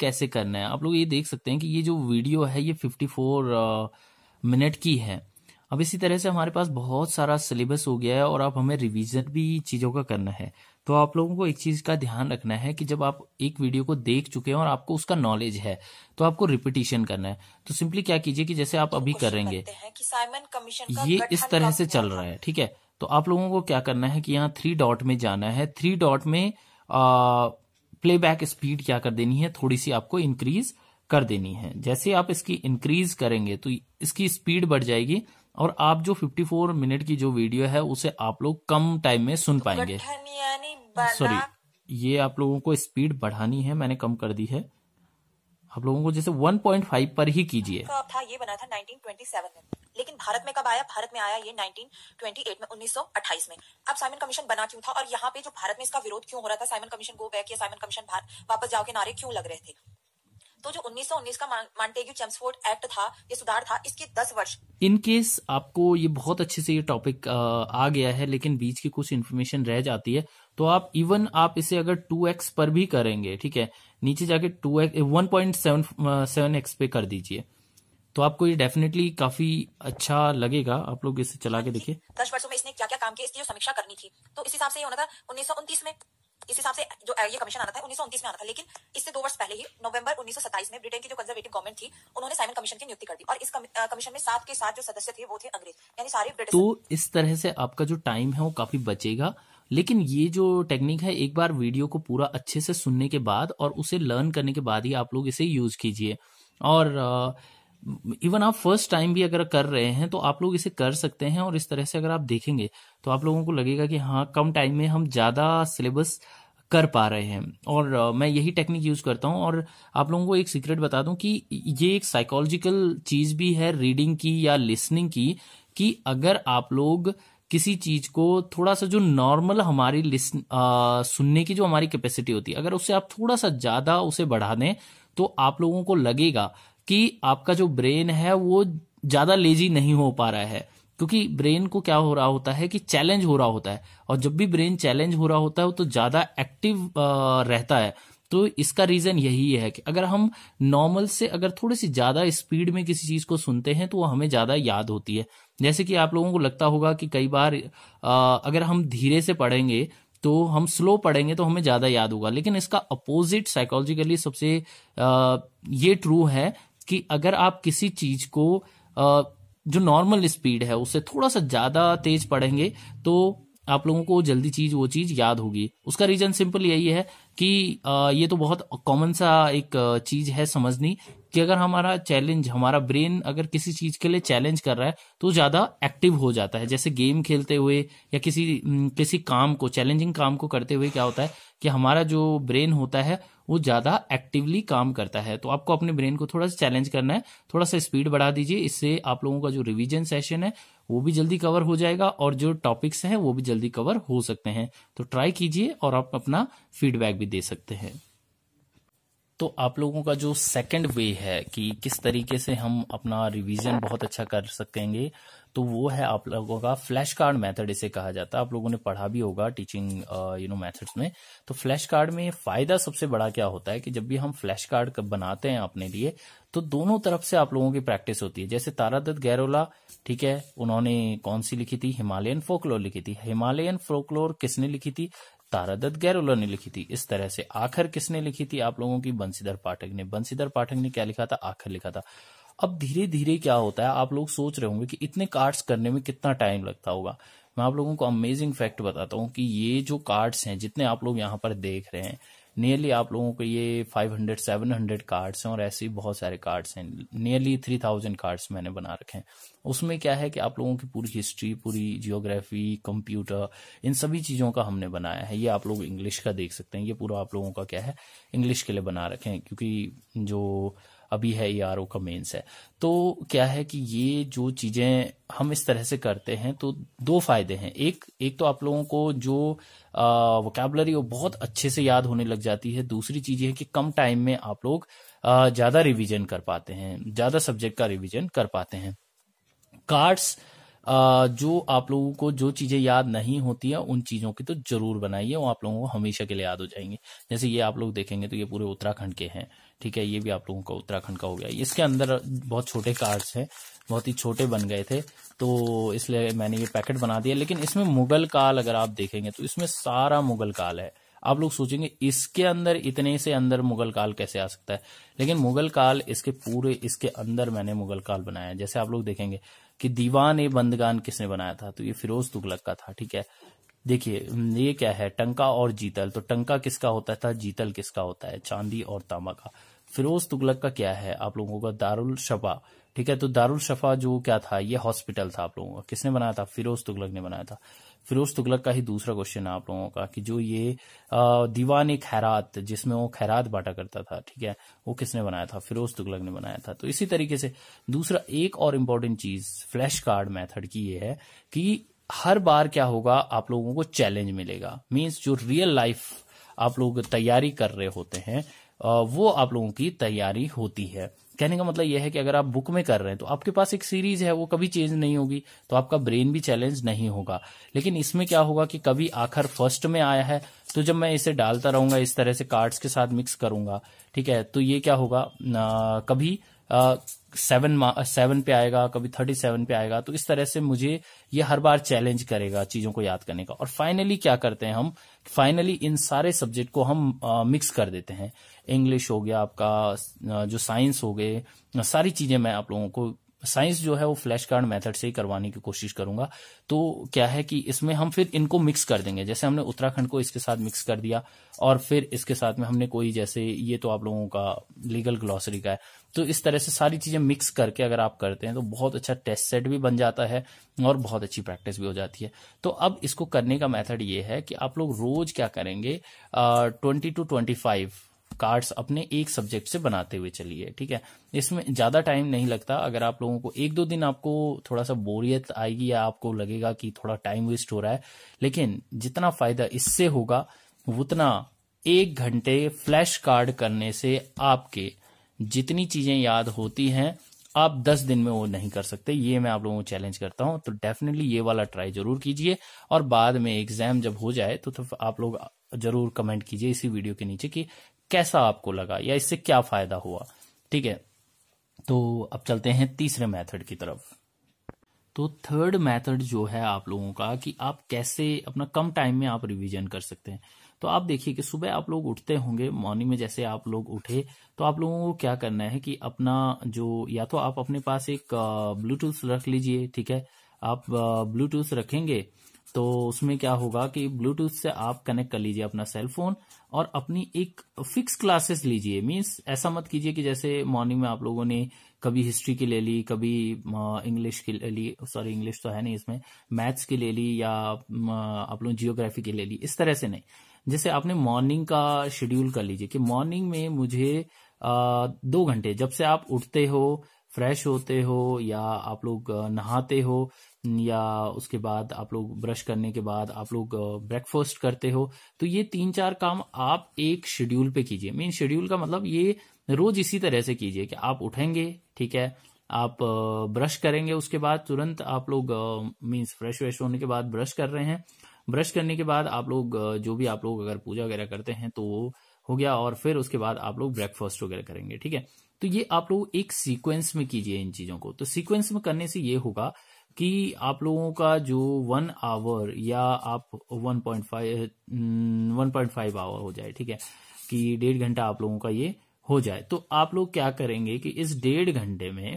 कैसे करना है आप लोग ये देख सकते हैं कि ये जो वीडियो है ये 54 मिनट की है अब इसी तरह से हमारे पास बहुत सारा सिलेबस हो गया है और अब हमें रिवीजन भी चीज़ों का करना है तो आप लोगों को एक चीज़ का ध्यान रखना है कि जब आप एक वीडियो को देख चुके हैं और आपको उसका नॉलेज है तो आपको रिपीटिशन करना है तो सिंपली क्या कीजिए कि जैसे आप अभी करेंगे ये इस तरह से चल रहा है ठीक है तो आप लोगों को क्या करना है कि यहाँ थ्री डॉट में जाना है थ्री डॉट में आ, प्लेबैक स्पीड क्या कर देनी है थोड़ी सी आपको इंक्रीज कर देनी है जैसे आप इसकी इंक्रीज करेंगे तो इसकी स्पीड बढ़ जाएगी और आप जो 54 मिनट की जो वीडियो है उसे आप लोग कम टाइम में सुन पाएंगे सॉरी ये आप लोगों को स्पीड बढ़ानी है मैंने कम कर दी है आप लोगों को जैसे 1.5 पर ही कीजिए लेकिन भारत में कब आया भारत में आया ये 1928 में 1928 में अब साइमन कमीशन बना क्यों था और यहाँ पे जो भारत में इसका विरोध क्यों हो रहा था साइमन कमीशन गो बैक या साइमन कमीशन वापस जाओ के नारे क्यों लग रहे थे तो जो 1919 का मांटेग्यू चेम्सफोर्ड एक्ट था ये सुधार था इसके 10 वर्ष इन केस आपको ये बहुत अच्छे से ये टॉपिक आ गया है लेकिन बीच की कुछ इन्फॉर्मेशन रह जाती है तो आप इवन आप इसे अगर 2x पर भी करेंगे ठीक है नीचे जाके two x one point seven seven x पे कर दीजिए तो आपको ये डेफिनेटली काफी अच्छा लगेगा आप लोग इसे चला के देखिए दस वर्षों में इसने क्या क्या काम किया इसकी समीक्षा करनी थी तो इस हिसाब से होना था उन्नीस में इस हिसाब से जो ये कमीशन आना था उन्नीस में आना था लेकिन इससे दो वर्ष पहले ही नवंबर उन्नीस में ब्रिटेन की जो कंजर्वेटिव गवर्नमेंट थी उन्होंने साइमन कमीशन की नियुक्ति कर दी और इस कमीशन में सात के साथ जो सदस्य थे वो थे अंग्रेज यानी सारे ब्रिटिश तो इस तरह से आपका जो टाइम है वो काफी बचेगा लेकिन ये जो टेक्निक है एक बार वीडियो को पूरा अच्छे से सुनने के बाद और उसे लर्न करने के बाद ही आप लोग इसे यूज कीजिए और आ, इवन आप फर्स्ट टाइम भी अगर कर रहे हैं तो आप लोग इसे कर सकते हैं और इस तरह से अगर आप देखेंगे तो आप लोगों को लगेगा कि हाँ कम टाइम में हम ज़्यादा सिलेबस कर पा रहे हैं और मैं यही टेक्निक यूज़ करता हूं और आप लोगों को एक सीक्रेट बता दूं कि ये एक साइकोलॉजिकल चीज़ भी है रीडिंग की या लिसनिंग की कि अगर आप लोग किसी चीज को थोड़ा सा जो नॉर्मल हमारी लिसन आ, सुनने की जो हमारी कैपेसिटी होती है अगर उसे आप थोड़ा सा ज्यादा उसे बढ़ा दें तो आप लोगों को लगेगा कि आपका जो ब्रेन है वो ज्यादा लेजी नहीं हो पा रहा है क्योंकि ब्रेन को क्या हो रहा होता है कि चैलेंज हो रहा होता है और जब भी ब्रेन चैलेंज हो रहा होता है तो ज्यादा एक्टिव रहता है तो इसका रीजन यही है कि अगर हम नॉर्मल से अगर थोड़ी सी ज्यादा स्पीड में किसी चीज को सुनते हैं तो वो हमें ज्यादा याद होती है जैसे कि आप लोगों को लगता होगा कि कई बार अगर हम धीरे से पढ़ेंगे तो हम स्लो पढ़ेंगे तो हमें ज्यादा याद होगा लेकिन इसका अपोजिट साइकोलॉजिकली सबसे ये ट्रू है कि अगर आप किसी चीज को जो नॉर्मल स्पीड है उससे थोड़ा सा ज्यादा तेज पढ़ेंगे तो आप लोगों को जल्दी चीज वो चीज याद होगी उसका रीजन सिंपल यही है कि ये तो बहुत कॉमन सा एक चीज है समझनी कि अगर हमारा चैलेंज हमारा ब्रेन अगर किसी चीज के लिए चैलेंज कर रहा है तो ज्यादा एक्टिव हो जाता है जैसे गेम खेलते हुए या किसी किसी काम को चैलेंजिंग काम को करते हुए क्या होता है कि हमारा जो ब्रेन होता है वो ज्यादा एक्टिवली काम करता है तो आपको अपने ब्रेन को थोड़ा सा चैलेंज करना है थोड़ा सा स्पीड बढ़ा दीजिए इससे आप लोगों का जो रिविजन सेशन है वो भी जल्दी कवर हो जाएगा और जो टॉपिक्स हैं वो भी जल्दी कवर हो सकते हैं तो ट्राई कीजिए और आप अपना फीडबैक भी दे सकते हैं तो आप लोगों का जो सेकंड वे है कि किस तरीके से हम अपना रिवीजन बहुत अच्छा कर सकेंगे तो वो है आप लोगों का फ्लैश कार्ड मेथड इसे कहा जाता है आप लोगों ने पढ़ा भी होगा टीचिंग यू नो मेथड्स में तो फ्लैश कार्ड में फायदा सबसे बड़ा क्या होता है कि जब भी हम फ्लैश कार्ड बनाते हैं अपने लिए तो दोनों तरफ से आप लोगों की प्रैक्टिस होती है जैसे तारादत्त गैरोला ठीक है उन्होंने कौन सी लिखी थी हिमालयन फोकलोर लिखी थी हिमालयन फोकलोर किसने लिखी थी तारादत्त गैरोला ने लिखी थी इस तरह से आखिर किसने लिखी थी आप लोगों की बंसीधर पाठक ने बंसीधर पाठक ने क्या लिखा था आखिर लिखा था अब धीरे धीरे क्या होता है आप लोग सोच रहे होंगे कि इतने कार्ड्स करने में कितना टाइम लगता होगा मैं आप लोगों को अमेजिंग फैक्ट बताता हूँ कि ये जो कार्ड्स हैं जितने आप लोग यहाँ पर देख रहे हैं नियरली आप लोगों को ये 500 700 कार्ड्स हैं और ऐसे ही बहुत सारे कार्ड्स हैं नियरली 3000 कार्ड्स मैंने बना रखे हैं उसमें क्या है कि आप लोगों की पूरी हिस्ट्री पूरी जियोग्राफी कंप्यूटर इन सभी चीज़ों का हमने बनाया है ये आप लोग इंग्लिश का देख सकते हैं ये पूरा आप लोगों का क्या है इंग्लिश के लिए बना रखे हैं क्योंकि जो अभी है ई का मेन्स है तो क्या है कि ये जो चीजें हम इस तरह से करते हैं तो दो फायदे हैं एक एक तो आप लोगों को जो वोकेबलरी वो बहुत अच्छे से याद होने लग जाती है दूसरी चीज है कि कम टाइम में आप लोग ज्यादा रिविजन कर पाते हैं ज्यादा सब्जेक्ट का रिविजन कर पाते हैं कार्ड्स जो आप लोगों को जो चीजें याद नहीं होती है उन चीजों की तो जरूर बनाइए वो आप लोगों को हमेशा के लिए याद हो जाएंगे जैसे ये आप लोग देखेंगे तो ये पूरे उत्तराखंड के हैं ठीक है ये भी आप लोगों का उत्तराखंड का हो गया इसके अंदर बहुत छोटे कार्ड्स हैं बहुत ही छोटे बन गए थे तो इसलिए मैंने ये पैकेट बना दिया लेकिन इसमें मुगल काल अगर आप देखेंगे तो इसमें सारा मुगल काल है आप लोग सोचेंगे इसके अंदर इतने से अंदर मुगल काल कैसे आ सकता है लेकिन मुगल काल इसके पूरे इसके अंदर मैंने मुगल काल बनाया जैसे आप लोग देखेंगे कि दीवान ए बंदगान किसने बनाया था तो ये फिरोज तुगलक का था ठीक है देखिए ये क्या है टंका और जीतल तो टंका किसका होता था जीतल किसका होता है चांदी और तांबा का फिरोज तुगलक का क्या है आप लोगों का दारुल शबा ठीक है तो दारुल शफा जो क्या था ये हॉस्पिटल था आप लोगों का किसने बनाया था फिरोज तुगलक ने बनाया था फिरोज तुगलक का ही दूसरा क्वेश्चन है आप लोगों का कि जो ये दीवान खैरात जिसमें वो खैरात बांटा करता था ठीक है वो किसने बनाया था फिरोज तुगलक ने बनाया था तो इसी तरीके से दूसरा एक और इम्पोर्टेंट चीज फ्लैश कार्ड मैथड की ये है कि हर बार क्या होगा आप लोगों को चैलेंज मिलेगा मीन्स जो रियल लाइफ आप लोग तैयारी कर रहे होते हैं वो आप लोगों की तैयारी होती है कहने का मतलब यह है कि अगर आप बुक में कर रहे हैं तो आपके पास एक सीरीज है वो कभी चेंज नहीं होगी तो आपका ब्रेन भी चैलेंज नहीं होगा लेकिन इसमें क्या होगा कि कभी आखिर फर्स्ट में आया है तो जब मैं इसे डालता रहूंगा इस तरह से कार्ड्स के साथ मिक्स करूंगा ठीक है तो ये क्या होगा आ, कभी आ, सेवन सेवन uh, पे आएगा कभी थर्टी सेवन पे आएगा तो इस तरह से मुझे ये हर बार चैलेंज करेगा चीजों को याद करने का और फाइनली क्या करते हैं हम फाइनली इन सारे सब्जेक्ट को हम मिक्स uh, कर देते हैं इंग्लिश हो गया आपका uh, जो साइंस हो गए सारी चीजें मैं आप लोगों को साइंस जो है वो फ्लैश कार्ड मेथड से ही करवाने की कोशिश करूंगा तो क्या है कि इसमें हम फिर इनको मिक्स कर देंगे जैसे हमने उत्तराखंड को इसके साथ मिक्स कर दिया और फिर इसके साथ में हमने कोई जैसे ये तो आप लोगों का लीगल ग्लॉसरी का है तो इस तरह से सारी चीजें मिक्स करके अगर आप करते हैं तो बहुत अच्छा टेस्ट सेट भी बन जाता है और बहुत अच्छी प्रैक्टिस भी हो जाती है तो अब इसको करने का मेथड ये है कि आप लोग रोज क्या करेंगे twenty to twenty five cards अपने एक सब्जेक्ट से बनाते हुए चलिए ठीक है इसमें ज़्यादा टाइम नहीं लगता अगर आप लोगों को एक दो दिन आपको थोड़ा सा बोरियत आएगी या आपको लगेगा कि थोड़ा टाइम वेस्ट हो रहा है लेकिन जितना फायदा इससे होगा उतना एक घंटे फ्लैश कार्ड करने से आपके जितनी चीजें याद होती हैं आप 10 दिन में वो नहीं कर सकते ये मैं आप लोगों को चैलेंज करता हूं तो डेफिनेटली ये वाला ट्राई जरूर कीजिए और बाद में एग्जाम जब हो जाए तो, तो आप लोग जरूर कमेंट कीजिए इसी वीडियो के नीचे कि कैसा आपको लगा या इससे क्या फायदा हुआ ठीक है तो अब चलते हैं तीसरे मेथड की तरफ तो थर्ड मेथड जो है आप लोगों का कि आप कैसे अपना कम टाइम में आप रिवीजन कर सकते हैं तो आप देखिए कि सुबह आप लोग उठते होंगे मॉर्निंग में जैसे आप लोग उठे तो आप लोगों को क्या करना है कि अपना जो या तो आप अपने पास एक ब्लूटूथ रख लीजिए ठीक है आप ब्लूटूथ रखेंगे तो उसमें क्या होगा कि ब्लूटूथ से आप कनेक्ट कर लीजिए अपना सेल फोन और अपनी एक फिक्स क्लासेस लीजिए मीन्स ऐसा मत कीजिए कि जैसे मॉर्निंग में आप लोगों ने कभी हिस्ट्री की ले ली कभी इंग्लिश की ले ली सॉरी इंग्लिश तो है नहीं इसमें मैथ्स की ले ली या आप लोग जियोग्राफी की ले ली इस तरह से नहीं जैसे आपने मॉर्निंग का शेड्यूल कर लीजिए कि मॉर्निंग में मुझे दो घंटे जब से आप उठते हो फ्रेश होते हो या आप लोग नहाते हो या उसके बाद आप लोग ब्रश करने के बाद आप लोग ब्रेकफास्ट करते हो तो ये तीन चार काम आप एक शेड्यूल पे कीजिए मेन शेड्यूल का मतलब ये रोज इसी तरह से कीजिए कि आप उठेंगे ठीक है आप ब्रश करेंगे उसके बाद तुरंत आप लोग मीन्स फ्रेश व्रेश होने के बाद ब्रश कर रहे हैं ब्रश करने के बाद आप लोग जो भी आप लोग अगर पूजा वगैरह करते हैं तो वो हो गया और फिर उसके बाद आप लोग ब्रेकफास्ट वगैरह करेंगे ठीक है तो ये आप लोग एक सीक्वेंस में कीजिए इन चीजों को तो सीक्वेंस में करने से ये होगा कि आप लोगों का जो वन आवर या आप one one point five point five hour हो जाए ठीक है कि डेढ़ घंटा आप लोगों का ये हो जाए तो आप लोग क्या करेंगे कि इस डेढ़ घंटे में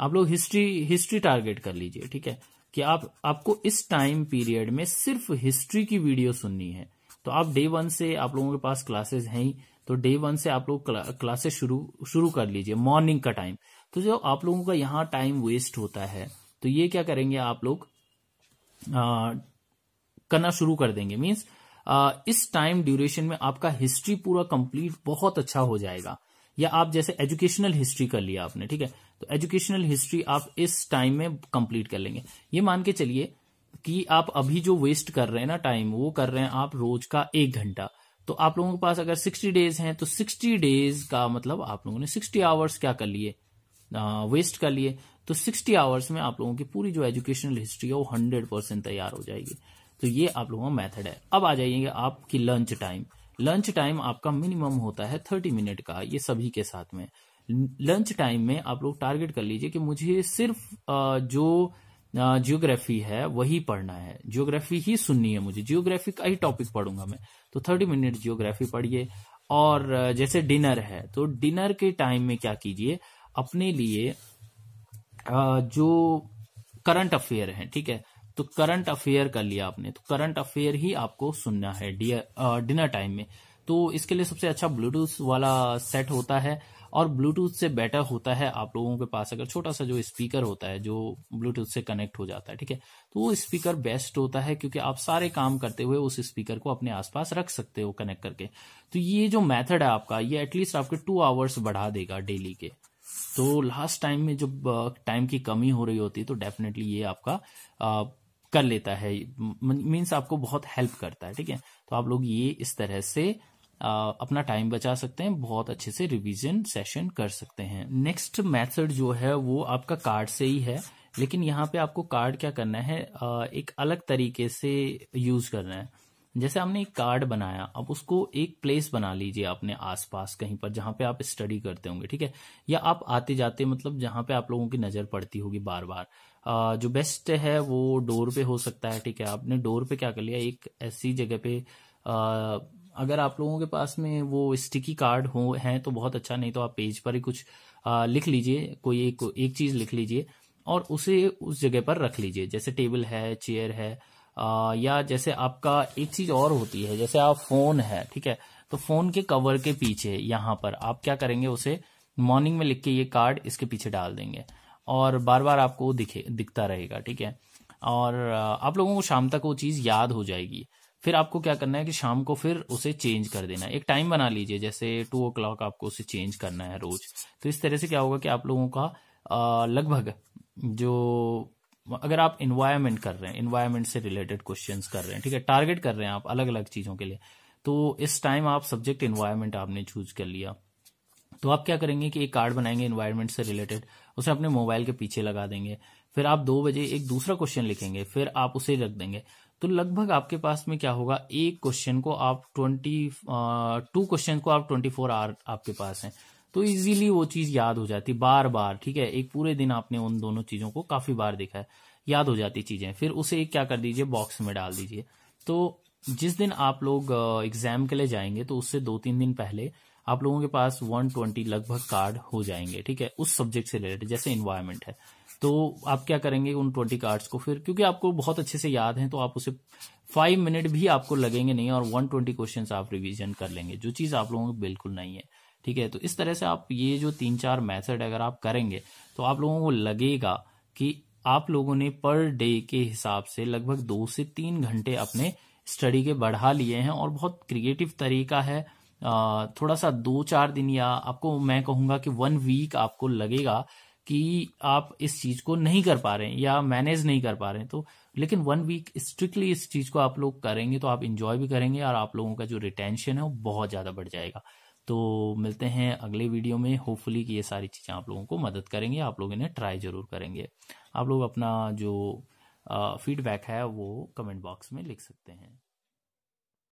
आप लोग हिस्ट्री हिस्ट्री टारगेट कर लीजिए ठीक है कि आप आपको इस टाइम पीरियड में सिर्फ हिस्ट्री की वीडियो सुननी है तो आप डे वन से आप लोगों के पास क्लासेस हैं ही तो डे वन से आप लोग क्लासेस शुरू शुरू कर लीजिए मॉर्निंग का टाइम तो जो आप लोगों का यहाँ टाइम वेस्ट होता है तो ये क्या करेंगे आप लोग आ, करना शुरू कर देंगे मीन्स इस टाइम ड्यूरेशन में आपका हिस्ट्री पूरा कंप्लीट बहुत अच्छा हो जाएगा या आप जैसे एजुकेशनल हिस्ट्री कर लिया आपने ठीक है तो एजुकेशनल हिस्ट्री आप इस टाइम में कंप्लीट कर लेंगे ये मान के चलिए कि आप अभी जो वेस्ट कर रहे हैं ना टाइम वो कर रहे हैं आप रोज का एक घंटा तो आप लोगों के पास अगर सिक्सटी डेज हैं तो सिक्सटी डेज का मतलब आप लोगों ने सिक्सटी आवर्स क्या कर लिए वेस्ट कर लिए तो सिक्सटी आवर्स में आप लोगों की पूरी जो एजुकेशनल हिस्ट्री है वो हंड्रेड परसेंट तैयार हो जाएगी तो ये आप लोगों का मेथड है अब आ जाइएगा आपकी लंच टाइम लंच टाइम आपका मिनिमम होता है थर्टी मिनट का ये सभी के साथ में लंच टाइम में आप लोग टारगेट कर लीजिए कि मुझे सिर्फ जो जियोग्राफी है वही पढ़ना है जियोग्राफी ही सुननी है मुझे जियोग्राफी का ही टॉपिक पढ़ूंगा मैं तो थर्टी मिनट जियोग्राफी पढ़िए और जैसे डिनर है तो डिनर के टाइम में क्या कीजिए अपने लिए जो करंट अफेयर है ठीक है तो करंट अफेयर कर लिया आपने तो करंट अफेयर ही आपको सुनना है डिनर टाइम में तो इसके लिए सबसे अच्छा ब्लूटूथ वाला सेट होता है और ब्लूटूथ से बेटर होता है आप लोगों के पास अगर छोटा सा जो स्पीकर होता है जो ब्लूटूथ से कनेक्ट हो जाता है ठीक है तो वो स्पीकर बेस्ट होता है क्योंकि आप सारे काम करते हुए उस स्पीकर को अपने आसपास रख सकते हो कनेक्ट करके तो ये जो मेथड है आपका ये एटलीस्ट आपके टू आवर्स बढ़ा देगा डेली के तो लास्ट टाइम में जब टाइम की कमी हो रही होती है तो डेफिनेटली ये आपका आ, कर लेता है मीन्स आपको बहुत हेल्प करता है ठीक है तो आप लोग ये इस तरह से आ, अपना टाइम बचा सकते हैं बहुत अच्छे से रिवीजन सेशन कर सकते हैं नेक्स्ट मेथड जो है वो आपका कार्ड से ही है लेकिन यहाँ पे आपको कार्ड क्या करना है आ, एक अलग तरीके से यूज करना है जैसे आपने एक कार्ड बनाया अब उसको एक प्लेस बना लीजिए आपने आसपास कहीं पर जहां पे आप स्टडी करते होंगे ठीक है या आप आते जाते मतलब जहां पे आप लोगों की नजर पड़ती होगी बार बार जो बेस्ट है वो डोर पे हो सकता है ठीक है आपने डोर पे क्या कर लिया एक ऐसी जगह पे अगर आप लोगों के पास में वो स्टिकी कार्ड हो हैं तो बहुत अच्छा नहीं तो आप पेज पर ही कुछ लिख लीजिए कोई एक एक चीज लिख लीजिए और उसे उस जगह पर रख लीजिए जैसे टेबल है चेयर है आ, या जैसे आपका एक चीज और होती है जैसे आप फोन है ठीक है तो फोन के कवर के पीछे यहां पर आप क्या करेंगे उसे मॉर्निंग में लिख के ये कार्ड इसके पीछे डाल देंगे और बार बार आपको दिखे दिखता रहेगा ठीक है और आप लोगों को शाम तक वो चीज याद हो जाएगी फिर आपको क्या करना है कि शाम को फिर उसे चेंज कर देना है एक टाइम बना लीजिए जैसे टू ओ क्लॉक आपको उसे चेंज करना है रोज तो इस तरह से क्या होगा कि आप लोगों का लगभग जो अगर आप इन्वायरमेंट कर रहे हैं इन्वायरमेंट से रिलेटेड क्वेश्चन कर रहे हैं ठीक है टारगेट कर रहे हैं आप अलग अलग चीजों के लिए तो इस टाइम आप सब्जेक्ट इन्वायरमेंट आपने चूज कर लिया तो आप क्या करेंगे कि एक कार्ड बनाएंगे इन्वायरमेंट से रिलेटेड उसे अपने मोबाइल के पीछे लगा देंगे फिर आप दो बजे एक दूसरा क्वेश्चन लिखेंगे फिर आप उसे रख देंगे तो लगभग आपके पास में क्या होगा एक क्वेश्चन को आप ट्वेंटी टू क्वेश्चन को आप ट्वेंटी फोर आवर आपके पास है तो इजीली वो चीज याद हो जाती बार बार ठीक है एक पूरे दिन आपने उन दोनों चीजों को काफी बार देखा है याद हो जाती चीजें फिर उसे क्या कर दीजिए बॉक्स में डाल दीजिए तो जिस दिन आप लोग एग्जाम के लिए जाएंगे तो उससे दो तीन दिन पहले आप लोगों के पास 120 लगभग कार्ड हो जाएंगे ठीक है उस सब्जेक्ट से रिलेटेड जैसे इन्वायरमेंट है तो आप क्या करेंगे उन 20 कार्ड्स को फिर क्योंकि आपको बहुत अच्छे से याद है तो आप उसे फाइव मिनट भी आपको लगेंगे नहीं और 120 क्वेश्चंस आप रिवीजन कर लेंगे जो चीज आप लोगों को बिल्कुल नहीं है ठीक है तो इस तरह से आप ये जो तीन चार मैथड अगर आप करेंगे तो आप लोगों को लगेगा कि आप लोगों ने पर डे के हिसाब से लगभग दो से तीन घंटे अपने स्टडी के बढ़ा लिए हैं और बहुत क्रिएटिव तरीका है थोड़ा सा दो चार दिन या आपको मैं कहूंगा कि वन वीक आपको लगेगा कि आप इस चीज को नहीं कर पा रहे हैं या मैनेज नहीं कर पा रहे हैं तो लेकिन वन वीक स्ट्रिक्टली इस चीज को आप लोग करेंगे तो आप इंजॉय भी करेंगे और आप लोगों का जो रिटेंशन है वो बहुत ज्यादा बढ़ जाएगा तो मिलते हैं अगले वीडियो में होपफुली कि ये सारी चीज़ें आप लोगों को मदद करेंगे आप लोग इन्हें ट्राई ज़रूर करेंगे आप लोग अपना जो फीडबैक है वो कमेंट बॉक्स में लिख सकते हैं